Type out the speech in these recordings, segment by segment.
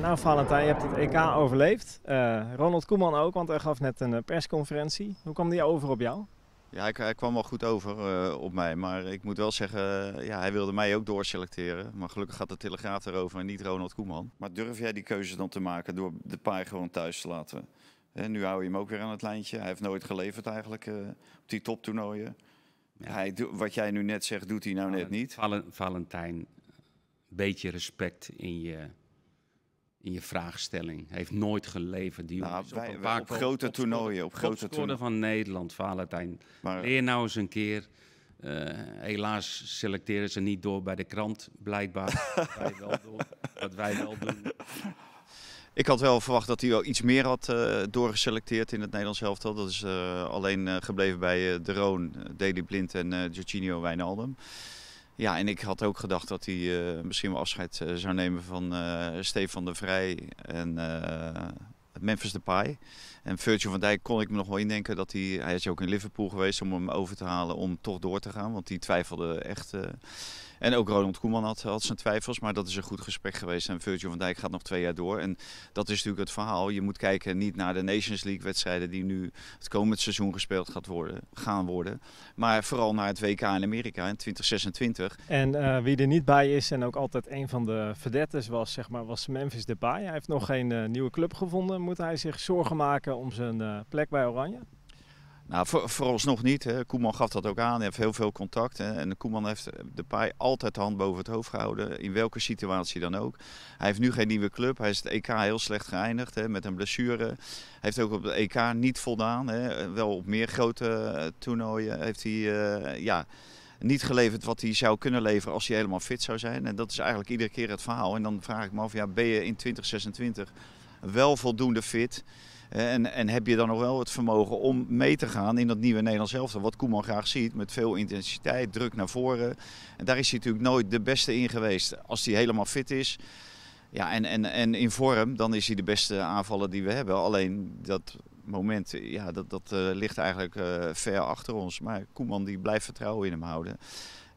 Nou Valentijn, je hebt het EK overleefd. Eh, Ronald Koeman ook, want hij gaf net een eh, persconferentie. Hoe kwam die over op jou? Ja, hij, hij kwam wel goed over eh, op mij. Maar ik moet wel zeggen, ja, hij wilde mij ook doorselecteren. Maar gelukkig gaat de Telegraaf erover en niet Ronald Koeman. Maar durf jij die keuze dan te maken door de paai gewoon thuis te laten? En nu hou je hem ook weer aan het lijntje. Hij heeft nooit geleverd eigenlijk op die toptoernooien. Ja. wat jij nu net zegt, doet hij nou net niet. Valentijn, beetje respect in je je vraagstelling. Heeft nooit geleverd. Die nou, op, grote toernooien. Op grote toernooien van Nederland, Valentijn. Maar, Leer nou eens een keer. Eh, helaas selecteren ze niet door bij de krant, blijkbaar. wat, wij wel doen, wat wij wel doen. Ik had wel verwacht dat hij wel iets meer had eh, doorgeselecteerd in het Nederlands elftal. Dat is eh, alleen gebleven bij De Roon, Deli Blind en uh, Jorginho Wijnaldum. Ja, en ik had ook gedacht dat hij eh, misschien wel afscheid eh, zou nemen van uh, Stefan de Vrij en Memphis Depay. En Virgil van Dijk kon ik me nog wel indenken dat hij, hij is ook in Liverpool geweest om hem over te halen om toch door te gaan. Want die twijfelde echt. Eh. en ook Ronald Koeman had, had zijn twijfels, maar dat is een goed gesprek geweest. En Virgil van Dijk gaat nog twee jaar door. En dat is natuurlijk het verhaal. Je moet kijken niet naar de Nations League wedstrijden die nu het komend seizoen gespeeld gaat worden, gaan worden. Maar vooral naar het WK in Amerika in 2026. En eh, wie er niet bij is en ook altijd een van de verdettes was, zeg maar, was Memphis Depay. Hij heeft nog geen eh, nieuwe club gevonden. Moet hij zich zorgen maken eh, om zijn eh, plek bij Oranje? Nou, voor, voor ons nog niet. Hè. Koeman gaf dat ook aan. Hij heeft heel veel contact. Hè. En Koeman heeft de paai altijd de hand boven het hoofd gehouden. In welke situatie dan ook. Hij heeft nu geen nieuwe club. Hij is het EK heel slecht geëindigd hè, met een blessure. Hij heeft ook op het EK niet voldaan. Hè. Wel op meer grote eh, toernooien heeft hij... ja, niet geleverd wat hij zou kunnen leveren als hij helemaal fit zou zijn. En dat is eigenlijk iedere keer het verhaal. En dan vraag ik me af, ja, ben je in 2026 wel voldoende fit? Eh, en, en heb je dan nog wel het vermogen om mee te gaan in dat nieuwe Nederlands elftal. Wat Koeman graag ziet, met veel intensiteit, druk naar voren. En daar is hij natuurlijk nooit de beste in geweest. Als hij helemaal fit is ja, en, en, en in vorm, dan is hij de beste aanvaller die we hebben. Alleen dat moment, ja, dat, dat eh, ligt eigenlijk eh, ver achter ons. Maar Koeman die blijft vertrouwen in hem houden.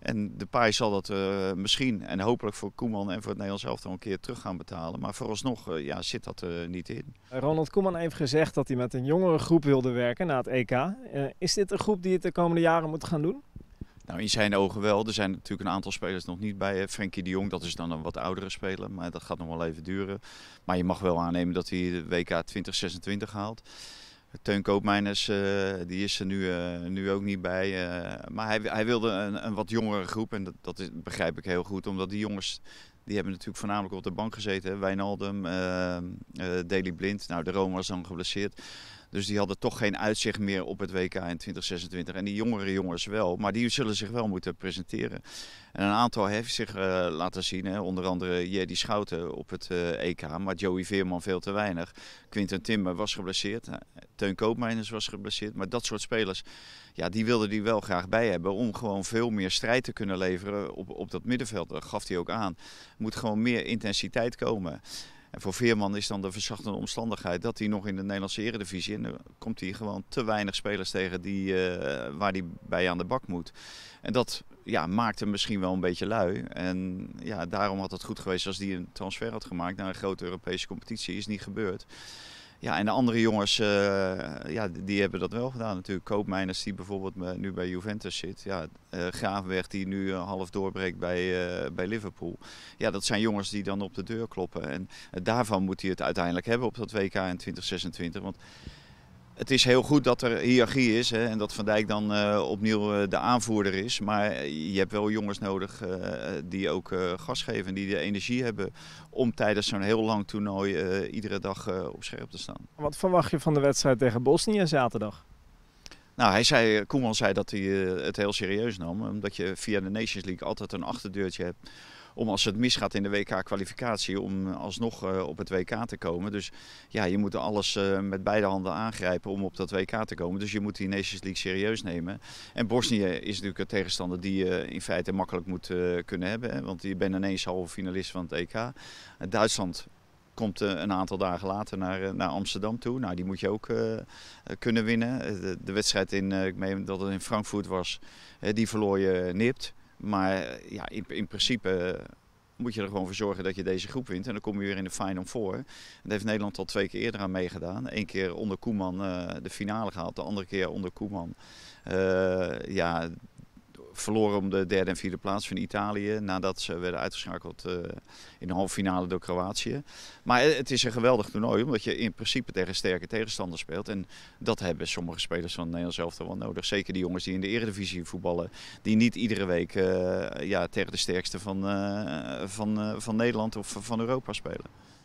En de paai zal dat eh, misschien en hopelijk voor Koeman en voor het Nederlands elftal een keer terug gaan betalen. Maar vooralsnog eh, ja, zit dat er eh, niet in. Ronald Koeman heeft gezegd dat hij met een jongere groep wilde werken na het EK. is dit een groep die het de komende jaren moet gaan doen? Nou, in zijn ogen wel. Er zijn natuurlijk een aantal spelers nog niet bij. Frenkie de Jong, dat is dan een wat oudere speler, maar dat gaat nog wel even duren. Maar je mag wel aannemen dat hij de WK 2026 haalt. Teun Koopmeiners, eh, die is er nu, eh, nu ook niet bij. Eh, maar hij, hij wilde een, een, wat jongere groep. En dat, dat begrijp ik heel goed. Omdat die jongens, die hebben natuurlijk voornamelijk op de bank gezeten. Hè? Wijnaldum, Daily Blind. Nou, de Rome was dan geblesseerd. Dus die hadden toch geen uitzicht meer op het WK in 2026. En die jongere jongens wel, maar die zullen zich wel moeten presenteren. En een aantal heeft zich eh, laten zien. Hè. Onder andere Jedi Schouten op het EK, eh, e maar Joey Veerman veel te weinig. Quinten Timmer was geblesseerd. Eh, Teun Koopmeiners was geblesseerd. Maar dat soort spelers, ja, die wilden die wel graag bij hebben. Om gewoon veel meer strijd te kunnen leveren op, op dat middenveld. Dat gaf hij ook aan. moet gewoon meer intensiteit komen. En voor Veerman is dan de verzachtende omstandigheid dat hij nog in de Nederlandse eredivisie... en dan komt hij gewoon te weinig spelers tegen die, eh, waar hij bij aan de bak moet. En dat ja, maakt hem misschien wel een beetje lui. En ja, daarom had het goed geweest als hij een transfer had gemaakt naar een grote Europese competitie. Is niet gebeurd. Ja, en de andere jongens, eh, ja, die hebben dat wel gedaan natuurlijk. Koopmijners die bijvoorbeeld nu bij Juventus zit. Ja, uh, Graafweg die nu eh, half doorbreekt bij, bij Liverpool. Ja, dat zijn jongens die dan op de deur kloppen. En daarvan moet hij het uiteindelijk hebben op dat WK in 2026. Want het is heel goed dat er hiërarchie is hè, en dat Van Dijk dan eh, opnieuw eh, de aanvoerder is. Maar je hebt wel jongens nodig eh, die ook gas geven die de energie hebben om tijdens zo'n heel lang toernooi iedere dag op scherp te staan. Wat verwacht je van de wedstrijd tegen Bosnië zaterdag? Nou, hij zei, Koeman zei dat hij het heel serieus nam. Omdat je via de Nations League altijd een achterdeurtje hebt om als het misgaat in de WK-kwalificatie, om eh, alsnog eh, op het WK te komen. Dus ja, je moet alles eh, met beide handen aangrijpen om op dat WK te komen. Dus je moet die Nations League serieus nemen. En Bosnië is natuurlijk een tegenstander die je in feite makkelijk moet kunnen hebben. Want je bent ineens halve finalist van het EK. Duitsland komt een aantal dagen later naar, naar Amsterdam toe. Nou, die moet je ook kunnen winnen. De, de wedstrijd in, ik dat het in Frankfurt was, die verloor je nipt. Maar eh, ja, in, principe eh, moet je er gewoon voor zorgen dat je deze groep wint. En dan kom je weer in de Final Four. Daar heeft Nederland al twee keer eerder aan meegedaan. Eén keer onder Koeman eh, de finale gehaald, de andere keer onder Koeman. ja, verloren om de derde en vierde plaats van Italië. Nadat ze werden uitgeschakeld eh, in de halve finale door Kroatië. Maar het is een geweldig toernooi, omdat je in principe tegen sterke tegenstanders speelt. En dat hebben sommige spelers van het zelf wel nodig. Zeker die jongens die in de eredivisie voetballen. Die niet iedere week uh, ja, tegen de sterkste van, eh, van, van Nederland of van Europa spelen.